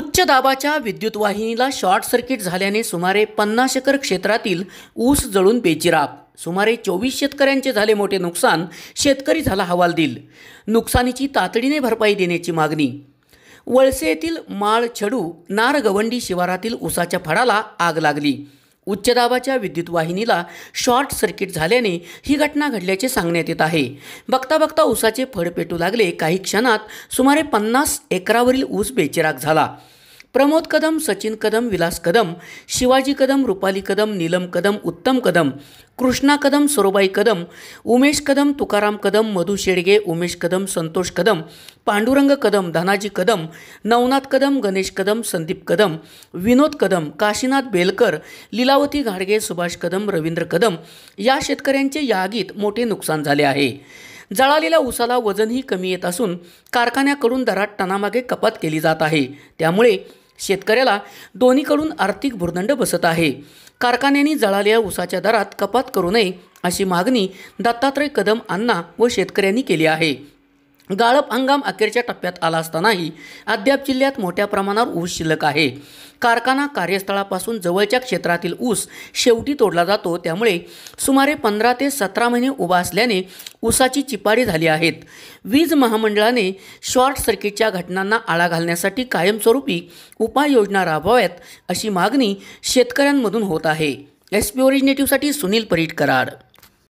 उच्च दाबाच्या विद्युत वाहिनीला शॉर्ट सर्किट झाल्याने सुमारे पन्नास एकर क्षेत्रातील ऊस जळून बेचिराप सुमारे चोवीस शेतकऱ्यांचे झाले मोठे नुकसान शेतकरी झाला हवाल दिल नुकसानीची तातडीने भरपाई देण्याची मागणी वळसे येथील माळ छडू नारगवंडी शिवारातील ऊसाच्या फळाला आग लागली उच्च दाबाच्या विद्युत वाहिनीला शॉर्ट सर्किट झाल्याने ही घटना घडल्याचे सांगण्यात येत आहे बघता बघता ऊसाचे फड पेटू लागले काही क्षणात सुमारे पन्नास एकरावरील ऊस बेचिराग झाला प्रमोद कदम सचिन कदम विलास कदम शिवाजी कदम रुपाली कदम नीलम कदम उत्तम कदम कृष्णा कदम सरोबाई कदम उमेश कदम तुकाराम कदम मधु शेडगे उमेश कदम संतोष कदम पांडुरंग कदम धनाजी कदम नवनाथ कदम गणेश कदम संदीप कदम विनोद कदम काशीनाथ बेलकर लीलावती घाडगे सुभाष कदम रवींद्र कदम या शेतकऱ्यांचे या आगीत मोठे नुकसान झाले आहे जळालेल्या ऊसाला वजनही कमी येत असून कारखान्याकडून दरात टनामागे कपात केली जात आहे त्यामुळे शेतकऱ्याला दोन्हीकडून आर्थिक भुर्दंड बसत आहे कारखान्यांनी जळालेल्या ऊसाच्या दरात कपात करू नये अशी मागणी दत्तात्रय कदम अण्णा व शेतकऱ्यांनी केली आहे गाळप हंगाम अखेरच्या टप्प्यात आला असतानाही अद्याप जिल्ह्यात मोठ्या प्रमाणावर ऊस शिल्लक आहे कारखाना कार्यस्थळापासून जवळच्या क्षेत्रातील ऊस शेवटी तोडला जातो त्यामुळे सुमारे पंधरा ते सतरा महिने उभा असल्याने ऊसाची चिपाडी झाली आहेत वीज महामंडळाने शॉर्ट सर्किटच्या घटनांना आळा घालण्यासाठी कायमस्वरूपी उपाययोजना राबवाव्यात अशी मागणी शेतकऱ्यांमधून होत आहे एस पी ओरिजिनेटिव्हसाठी सुनील परीट कराड